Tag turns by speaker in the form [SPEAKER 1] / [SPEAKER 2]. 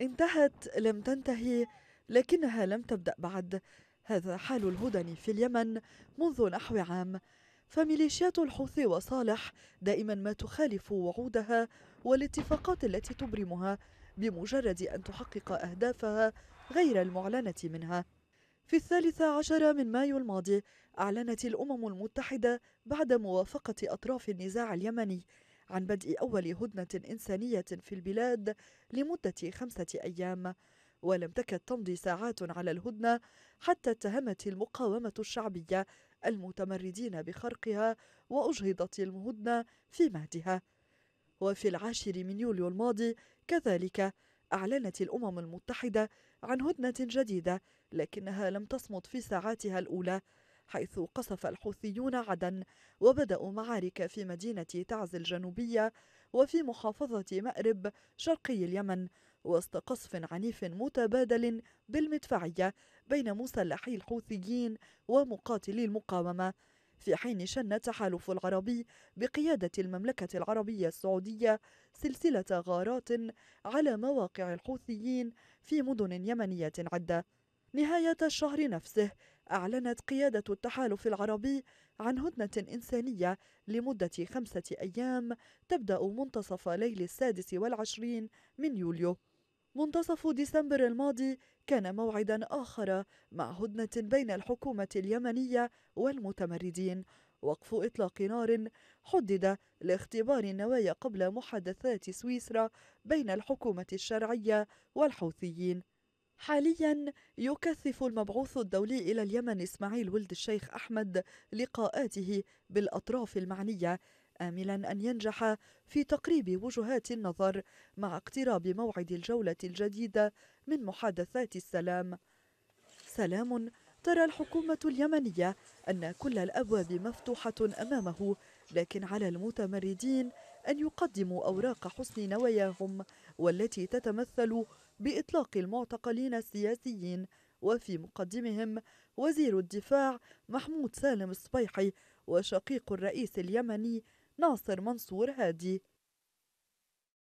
[SPEAKER 1] انتهت لم تنتهي لكنها لم تبدأ بعد هذا حال الهدن في اليمن منذ نحو عام فميليشيات الحوثي وصالح دائما ما تخالف وعودها والاتفاقات التي تبرمها بمجرد أن تحقق أهدافها غير المعلنة منها في الثالث عشر من مايو الماضي أعلنت الأمم المتحدة بعد موافقة أطراف النزاع اليمني عن بدء أول هدنة إنسانية في البلاد لمدة خمسة أيام ولم تكد تمضي ساعات على الهدنة حتى اتهمت المقاومة الشعبية المتمردين بخرقها وأجهضت الهدنة في مهدها وفي العاشر من يوليو الماضي كذلك أعلنت الأمم المتحدة عن هدنة جديدة لكنها لم تصمد في ساعاتها الأولى حيث قصف الحوثيون عدن وبدأوا معارك في مدينة تعز الجنوبية وفي محافظة مأرب شرقي اليمن وسط قصف عنيف متبادل بالمدفعية بين مسلحي الحوثيين ومقاتلي المقاومة في حين شن التحالف العربي بقيادة المملكة العربية السعودية سلسلة غارات على مواقع الحوثيين في مدن يمنية عدة نهاية الشهر نفسه أعلنت قيادة التحالف العربي عن هدنة إنسانية لمدة خمسة أيام تبدأ منتصف ليل السادس والعشرين من يوليو منتصف ديسمبر الماضي كان موعدا آخر مع هدنة بين الحكومة اليمنية والمتمردين وقف إطلاق نار حدد لاختبار النوايا قبل محادثات سويسرا بين الحكومة الشرعية والحوثيين حاليا يكثف المبعوث الدولي إلى اليمن إسماعيل ولد الشيخ أحمد لقاءاته بالأطراف المعنية آملا أن ينجح في تقريب وجهات النظر مع اقتراب موعد الجولة الجديدة من محادثات السلام سلام ترى الحكومة اليمنية أن كل الأبواب مفتوحة أمامه لكن على المتمردين أن يقدموا أوراق حسن نواياهم والتي تتمثل بإطلاق المعتقلين السياسيين وفي مقدمهم وزير الدفاع محمود سالم الصبيحي وشقيق الرئيس اليمني ناصر منصور هادي